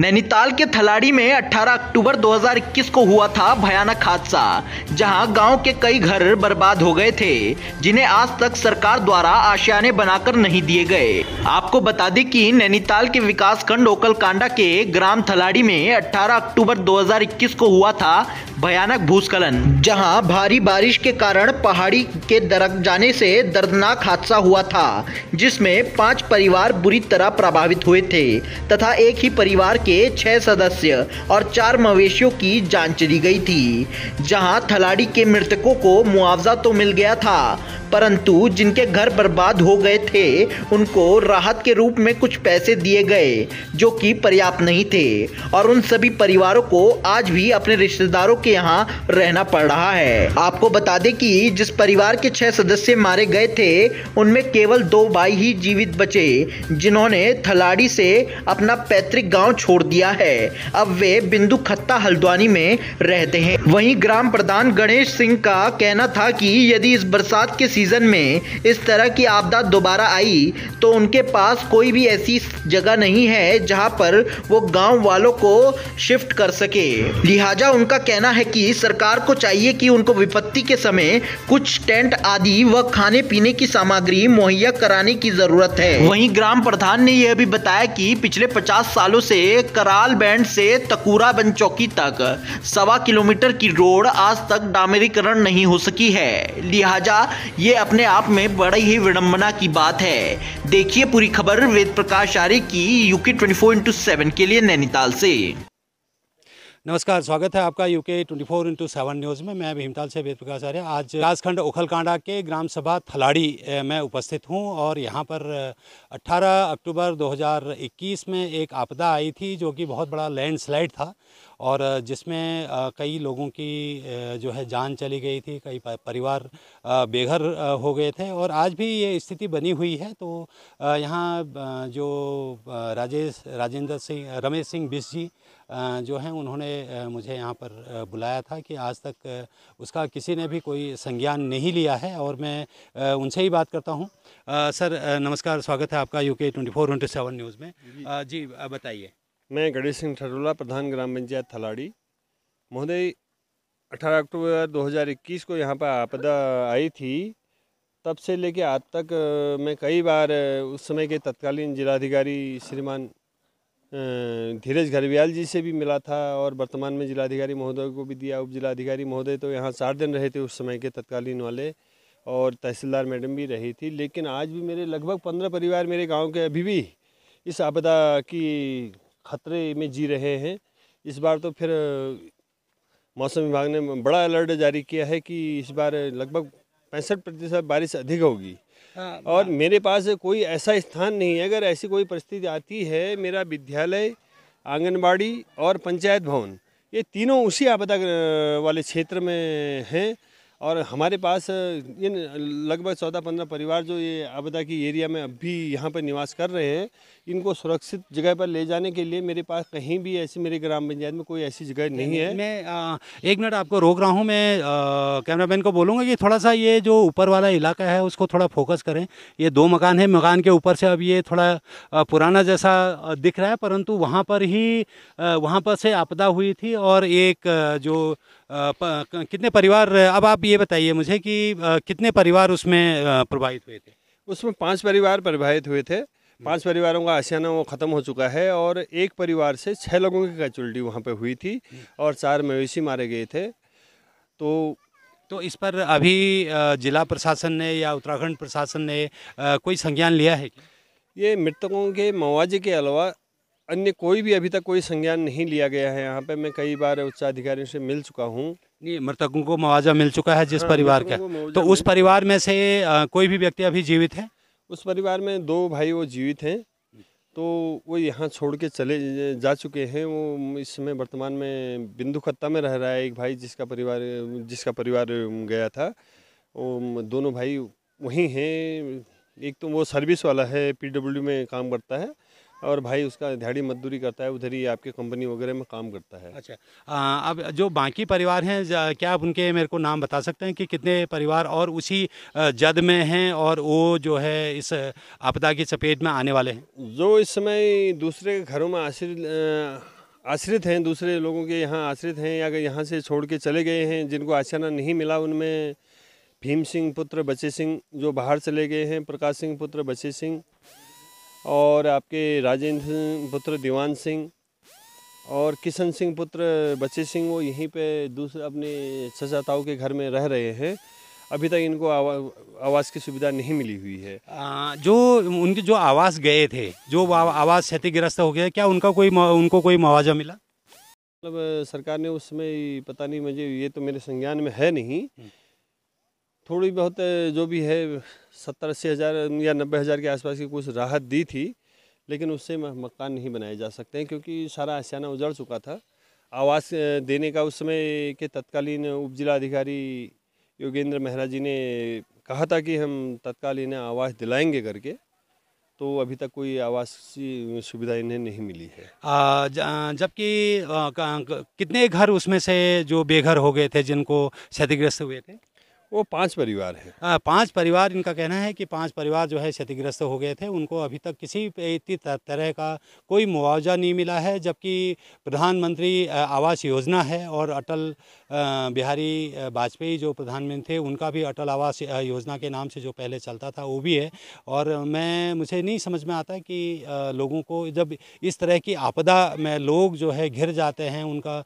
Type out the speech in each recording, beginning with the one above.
नैनीताल के थलाड़ी में 18 अक्टूबर 2021 को हुआ था भयानक हादसा जहां गांव के कई घर बर्बाद हो गए थे जिन्हें आज तक सरकार द्वारा आशियाने बनाकर नहीं दिए गए आपको बता दें कि नैनीताल के विकास खंड ओकल कांडा के ग्राम थलाड़ी में 18 अक्टूबर 2021 को हुआ था भयानक भूस्खलन जहां भारी बारिश के कारण पहाड़ी के दरक जाने से दर्दनाक हादसा हुआ था जिसमें पांच परिवार बुरी तरह प्रभावित हुए थे तथा एक ही परिवार के छह सदस्य और चार मवेशियों की जान चली गई थी जहां थलाड़ी के मृतकों को मुआवजा तो मिल गया था परंतु जिनके घर बर्बाद हो गए थे उनको राहत के रूप में कुछ पैसे दिए गए जो कि पर्याप्त नहीं थे और उन सभी परिवारों को आज भी अपने रिश्तेदारों के यहाँ रहना पड़ रहा है आपको बता दें कि जिस परिवार के छह सदस्य मारे गए थे उनमें केवल दो भाई ही जीवित बचे जिन्होंने थलाड़ी से अपना पैतृक गांव छोड़ दिया है अब वे बिंदु खत्ता हल्द्वानी में रहते हैं वहीं ग्राम प्रधान गणेश सिंह का कहना था कि यदि इस बरसात के सीजन सीज़न में इस तरह की आपदा दोबारा आई तो उनके पास कोई भी ऐसी जगह नहीं है जहां पर वो गांव वालों को शिफ्ट कर सके लिहाजा उनका कहना है कि सरकार को चाहिए कि उनको विपत्ति के समय कुछ टेंट आदि व खाने पीने की सामग्री मुहैया कराने की जरूरत है वहीं ग्राम प्रधान ने यह भी बताया कि पिछले 50 सालों से कराल बैंड से तकूरा चौकी तक सवा किलोमीटर की रोड आज तक डामरीकरण नहीं हो सकी है लिहाजा ये अपने आप में बड़ी ही विडंबना की बात है देखिए पूरी खबर वेद प्रकाश आर्य की UK twenty four into seven के लिए नैनीताल से नमस्कार स्वागत है आपका UK 24 four into seven news में मैं भीमताल से वेद प्रकाश आर्य आज राजखंड उखलकांडा के ग्राम सभा थलाड़ी में उपस्थित हूं और यहां पर 18 अक्टूबर 2021 में एक आपदा आई थी जो कि बहुत बड़ा लैंडस्लाइड था और जिसमें कई लोगों की जो है जान चली गई थी कई परिवार बेघर हो गए थे और आज भी ये स्थिति बनी हुई है तो यहाँ जो राजेश राजेंद्र सिंह रमेश सिंह बिश जी जो हैं उन्होंने मुझे यहाँ पर बुलाया था कि आज तक उसका किसी ने भी कोई संज्ञान नहीं लिया है और मैं उनसे ही बात करता हूँ सर नमस्कार स्वागत है आपका UK twenty four into seven news में जी बताइए मैं गणेश सिंह ठटोला प्रधान ग्राम पंचायत थलाड़ी महोदय 18 अक्टूबर 2021 को यहाँ पर आपदा आई थी तब से लेके आज तक मैं कई बार उस समय के तत्कालीन जिलाधिकारी श्रीमान धीरज घरवियाल जी से भी मिला था और वर्तमान में जिलाधिकारी महोदय को भी दिया उप जिलाधिकारी महोदय तो यहाँ चार दिन रहे थे उस समय के तत्कालीन वाले और तहसीलदार मैडम भी रही थी लेकिन आज भी मेरे लगभग पंद्रह परिवार मेरे गाँव के अभी भी इस आपदा की खतरे में जी रहे हैं इस बार तो फिर मौसम विभाग ने बड़ा अलर्ट जारी किया है कि इस बार लगभग पैंसठ प्रतिशत बारिश अधिक होगी हाँ, और हाँ। मेरे पास कोई ऐसा स्थान नहीं है अगर ऐसी कोई परिस्थिति आती है मेरा विद्यालय आंगनबाड़ी और पंचायत भवन ये तीनों उसी आपदा वाले क्षेत्र में हैं और हमारे पास ये लगभग चौदह पंद्रह परिवार जो ये आपदा की एरिया में अब भी यहाँ पर निवास कर रहे हैं इनको सुरक्षित जगह पर ले जाने के लिए मेरे पास कहीं भी ऐसी मेरे ग्राम पंचायत में कोई ऐसी जगह नहीं, नहीं है मैं आ, एक मिनट आपको रोक रहा हूँ मैं कैमरामैन को बोलूँगा कि थोड़ा सा ये जो ऊपर वाला इलाका है उसको थोड़ा फोकस करें ये दो मकान है मकान के ऊपर से अब ये थोड़ा पुराना जैसा दिख रहा है परंतु वहाँ पर ही वहाँ पर से आपदा हुई थी और एक जो कितने परिवार अब आप ये ये बताइए मुझे कि कितने परिवार उसमें प्रभावित हुए थे उसमें पांच परिवार प्रभावित हुए थे हम्म। पांच परिवारों का आशियाना वो ख़त्म हो चुका है और एक परिवार से छः लोगों की कैजुअलिटी वहाँ पे हुई थी हम्म। और चार मवेशी मारे गए थे तो तो इस पर अभी जिला प्रशासन ने या उत्तराखंड प्रशासन ने कोई संज्ञान लिया है ये मृतकों के मुआवजे के अलावा अन्य कोई भी अभी तक कोई संज्ञान नहीं लिया गया है यहाँ पे मैं कई बार उच्चाधिकारियों से मिल चुका हूँ नहीं मृतकों को मुआवजा मिल चुका है जिस हाँ, परिवार का तो उस परिवार में से कोई भी व्यक्ति अभी जीवित है उस परिवार में दो भाई वो जीवित हैं तो वो यहाँ छोड़ के चले जा चुके हैं वो इस समय वर्तमान में बिंदु खत्ता में रह रहा है एक भाई जिसका परिवार जिसका परिवार गया था वो दोनों भाई वहीं हैं एक तो वो सर्विस वाला है पीडब्ल्यू में काम करता है और भाई उसका दिहाड़ी मजदूरी करता है उधर ही आपके कंपनी वगैरह में काम करता है अच्छा आ, अब जो बाकी परिवार हैं क्या आप उनके मेरे को नाम बता सकते हैं कि कितने परिवार और उसी जद में हैं और वो जो है इस आपदा की चपेट में आने वाले हैं जो इस समय दूसरे घरों में आश्रित आश्रित हैं दूसरे लोगों के यहाँ आश्रित हैं या यहाँ से छोड़ के चले गए हैं जिनको आशाना नहीं मिला उनमें भीम सिंह पुत्र बचे सिंह जो बाहर चले गए हैं प्रकाश सिंह पुत्र बचे सिंह और आपके राजेंद्र सिंह पुत्र दीवान सिंह और किशन सिंह पुत्र बच्चे सिंह वो यहीं पे दूसरे अपने चचा के घर में रह रहे हैं अभी तक इनको आवास की सुविधा नहीं मिली हुई है आ, जो उनके जो आवास गए थे जो आवास क्षतिग्रस्त हो गया क्या उनका कोई उनको कोई मुआवजा मिला मतलब सरकार ने उसमें पता नहीं मुझे ये तो मेरे संज्ञान में है नहीं हम्म। थोड़ी बहुत जो भी है सत्तर अस्सी हज़ार या नब्बे हज़ार के आसपास की कुछ राहत दी थी लेकिन उससे मकान नहीं बनाए जा सकते हैं क्योंकि सारा आसियाना उजड़ चुका था आवास देने का उस समय के तत्कालीन उप जिला अधिकारी योगेंद्र मेहरा जी ने कहा था कि हम तत्काल इन्हें आवास दिलाएंगे करके तो अभी तक कोई आवासीय सुविधा इन्हें नहीं मिली है जबकि कितने घर उसमें से जो बेघर हो गए थे जिनको क्षतिग्रस्त हुए थे वो पांच परिवार है हाँ, पांच परिवार इनका कहना है कि पांच परिवार जो है क्षतिग्रस्त हो गए थे उनको अभी तक किसी तरह का कोई मुआवजा नहीं मिला है जबकि प्रधानमंत्री आवास योजना है और अटल बिहारी वाजपेयी जो प्रधानमंत्री थे उनका भी अटल आवास योजना के नाम से जो पहले चलता था वो भी है और मैं मुझे नहीं समझ में आता कि लोगों को जब इस तरह की आपदा में लोग जो है घिर जाते हैं उनका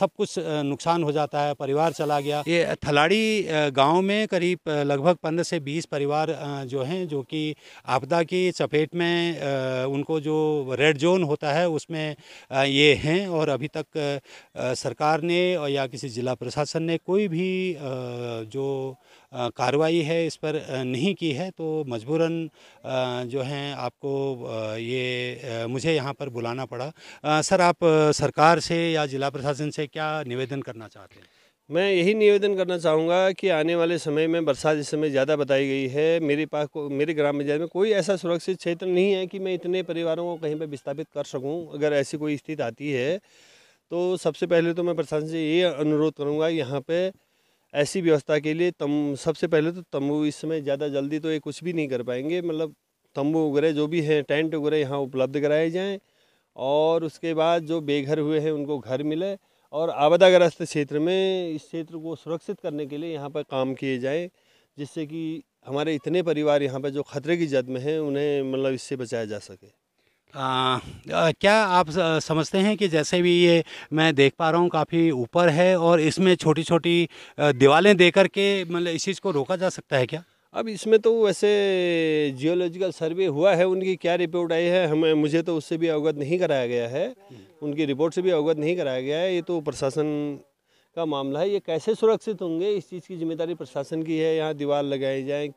सब कुछ नुकसान हो जाता है परिवार चला गया ये थलाड़ी गांव में करीब लगभग पंद्रह से बीस परिवार जो हैं जो कि आपदा की चपेट में उनको जो रेड जोन होता है उसमें ये हैं और अभी तक सरकार ने और या किसी ज़िला प्रशासन ने कोई भी जो कार्रवाई है इस पर नहीं की है तो मजबूरन जो हैं आपको ये मुझे यहाँ पर बुलाना पड़ा सर आप सरकार से या ज़िला प्रशासन से क्या निवेदन करना चाहते हैं मैं यही निवेदन करना चाहूँगा कि आने वाले समय में बरसात इस समय ज़्यादा बताई गई है मेरे पास को मेरे ग्राम पंचायत में कोई ऐसा सुरक्षित क्षेत्र नहीं है कि मैं इतने परिवारों को कहीं पर विस्थापित कर सकूँ अगर ऐसी कोई स्थिति आती है तो सबसे पहले तो मैं प्रशासन से ये अनुरोध करूँगा यहाँ पर ऐसी व्यवस्था के लिए तम सबसे पहले तो तम्बू इस समय ज़्यादा जल्दी तो ये कुछ भी नहीं कर पाएंगे मतलब तम्बू वगैरह जो भी हैं टेंट वगैरह यहाँ उपलब्ध कराए जाएँ और उसके बाद जो बेघर हुए हैं उनको घर मिले और आपदाग्रस्त क्षेत्र में इस क्षेत्र को सुरक्षित करने के लिए यहाँ पर काम किए जाए जिससे कि हमारे इतने परिवार यहाँ पर जो खतरे की जद में हैं उन्हें मतलब इससे बचाया जा सके आ, क्या आप समझते हैं कि जैसे भी ये मैं देख पा रहा हूँ काफ़ी ऊपर है और इसमें छोटी छोटी दीवारें दे करके मतलब इस चीज़ को रोका जा सकता है क्या अब इसमें तो वैसे जियोलॉजिकल सर्वे हुआ है उनकी क्या रिपोर्ट आई है हमें मुझे तो उससे भी अवगत नहीं कराया गया है उनकी रिपोर्ट से भी अवगत नहीं कराया गया है ये तो प्रशासन का मामला है ये कैसे सुरक्षित होंगे इस चीज़ की जिम्मेदारी प्रशासन की है यहाँ दीवार लगाई जाए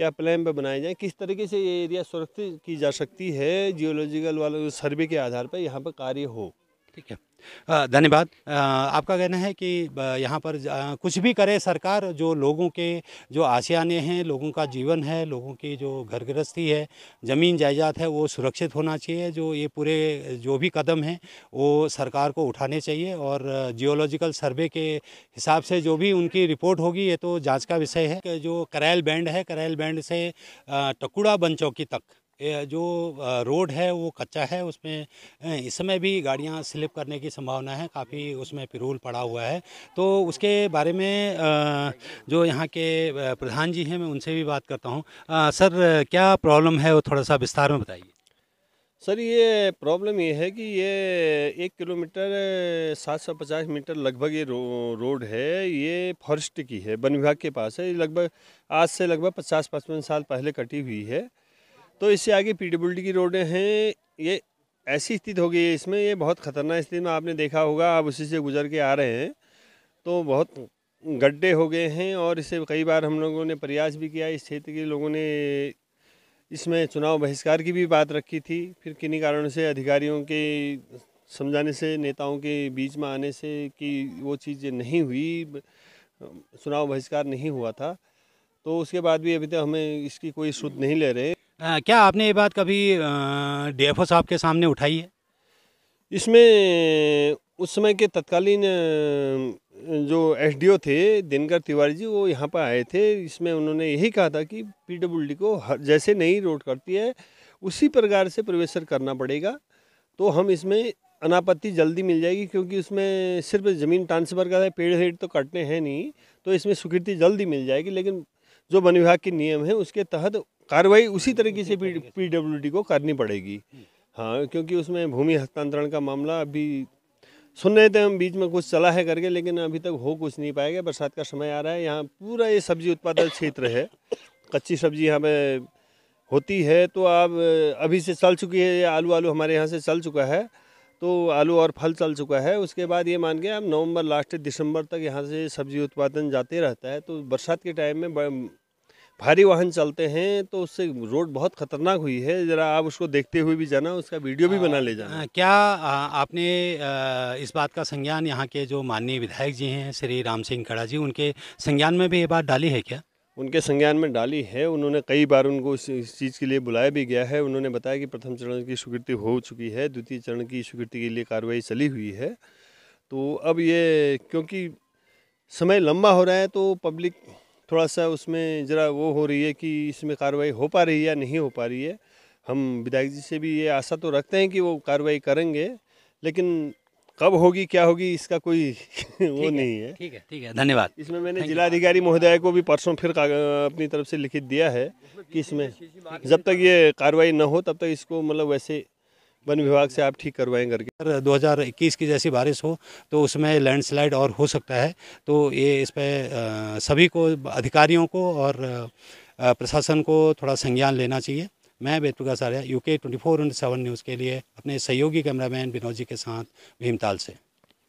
या प्लान पर बनाए जाएँ किस तरीके से ये एरिया सुरक्षित की जा सकती है जियोलॉजिकल वालों सर्वे के आधार पर यहाँ पर कार्य हो ठीक है धन्यवाद आपका कहना है कि यहाँ पर कुछ भी करे सरकार जो लोगों के जो आशियाने हैं लोगों का जीवन है लोगों की जो घर गृहस्थी है ज़मीन जायदाद है वो सुरक्षित होना चाहिए जो ये पूरे जो भी कदम हैं वो सरकार को उठाने चाहिए और जियोलॉजिकल सर्वे के हिसाब से जो भी उनकी रिपोर्ट होगी ये तो जाँच का विषय है जो करैल बैंड है करैल बैंड से टकुड़ा चौकी तक जो रोड है वो कच्चा है उसमें इस समय भी गाड़ियाँ स्लिप करने की संभावना है काफ़ी उसमें पिरोल पड़ा हुआ है तो उसके बारे में जो यहाँ के प्रधान जी हैं मैं उनसे भी बात करता हूँ सर क्या प्रॉब्लम है वो थोड़ा सा विस्तार में बताइए सर ये प्रॉब्लम ये है कि ये एक किलोमीटर सात सौ पचास मीटर लगभग ये रो, रोड है ये फॉरेस्ट की है वन विभाग के पास है ये लगभग आज से लगभग पचास पचपन साल पहले कटी हुई है तो इससे आगे पीडब्ल्यूडी की रोडें हैं ये ऐसी स्थिति हो गई है इसमें ये बहुत ख़तरनाक स्थिति में आपने देखा होगा आप उसी से गुजर के आ रहे हैं तो बहुत गड्ढे हो गए हैं और इसे कई बार हम लोगों ने प्रयास भी किया इस क्षेत्र के लोगों ने इसमें चुनाव बहिष्कार की भी बात रखी थी फिर किन्हीं कारणों से अधिकारियों के समझाने से नेताओं के बीच में आने से कि वो चीज़ नहीं हुई चुनाव बहिष्कार नहीं हुआ था तो उसके बाद भी अभी तक हमें इसकी कोई सुध नहीं ले रहे आ, क्या आपने ये बात कभी डीएफओ साहब के सामने उठाई है इसमें उस समय के तत्कालीन जो एसडीओ थे दिनकर तिवारी जी वो यहाँ पर आए थे इसमें उन्होंने यही कहा था कि पीडब्ल्यूडी को हर जैसे नई रोड करती है उसी प्रकार से प्रवेशर करना पड़ेगा तो हम इसमें अनापत्ति जल्दी मिल जाएगी क्योंकि उसमें सिर्फ ज़मीन ट्रांसफ़र का है पेड़ हेड तो कटने हैं नहीं तो इसमें स्वीकृति जल्दी मिल जाएगी लेकिन जो वन विभाग के नियम हैं उसके तहत कार्रवाई उसी तरीके से पी डी को करनी पड़ेगी हाँ क्योंकि उसमें भूमि हस्तांतरण का मामला अभी सुन रहे थे हम बीच में कुछ चला है करके लेकिन अभी तक हो कुछ नहीं पाएगा बरसात का समय आ रहा है यहाँ पूरा ये सब्जी उत्पादन क्षेत्र है कच्ची सब्जी यहाँ पे होती है तो आप अभी से चल चुकी है ये आलू आलू हमारे यहाँ से चल चुका है तो आलू और फल चल चुका है उसके बाद ये मान के आप नवंबर लास्ट दिसंबर तक यहाँ से सब्जी उत्पादन जाते रहता है तो बरसात के टाइम में भारी वाहन चलते हैं तो उससे रोड बहुत खतरनाक हुई है ज़रा आप उसको देखते हुए भी जाना उसका वीडियो भी बना ले जाना क्या आपने इस बात का संज्ञान यहाँ के जो माननीय विधायक जी हैं श्री राम सिंह खड़ा जी उनके संज्ञान में भी ये बात डाली है क्या उनके संज्ञान में डाली है उन्होंने कई बार उनको इस चीज़ के लिए बुलाया भी गया है उन्होंने बताया कि प्रथम चरण की स्वीकृति हो चुकी है द्वितीय चरण की स्वीकृति के लिए कार्रवाई चली हुई है तो अब ये क्योंकि समय लंबा हो रहा है तो पब्लिक थोड़ा सा उसमें ज़रा वो हो रही है कि इसमें कार्रवाई हो पा रही है या नहीं हो पा रही है हम विधायक जी से भी ये आशा तो रखते हैं कि वो कार्रवाई करेंगे लेकिन कब होगी क्या होगी इसका कोई वो है, नहीं है ठीक है ठीक है धन्यवाद इसमें मैंने जिलाधिकारी महोदय को भी परसों फिर अपनी तरफ से लिखित दिया है कि इसमें तो जब तक ये कार्रवाई न हो तब तक इसको मतलब वैसे वन विभाग से आप ठीक करवाएं करके 2021 की जैसी बारिश हो तो उसमें लैंडस्लाइड और हो सकता है तो ये इस पर सभी को अधिकारियों को और प्रशासन को थोड़ा संज्ञान लेना चाहिए मैं बेतुका यू UK twenty four seven news के लिए अपने सहयोगी कैमरामैन विनोद जी के साथ भीमताल से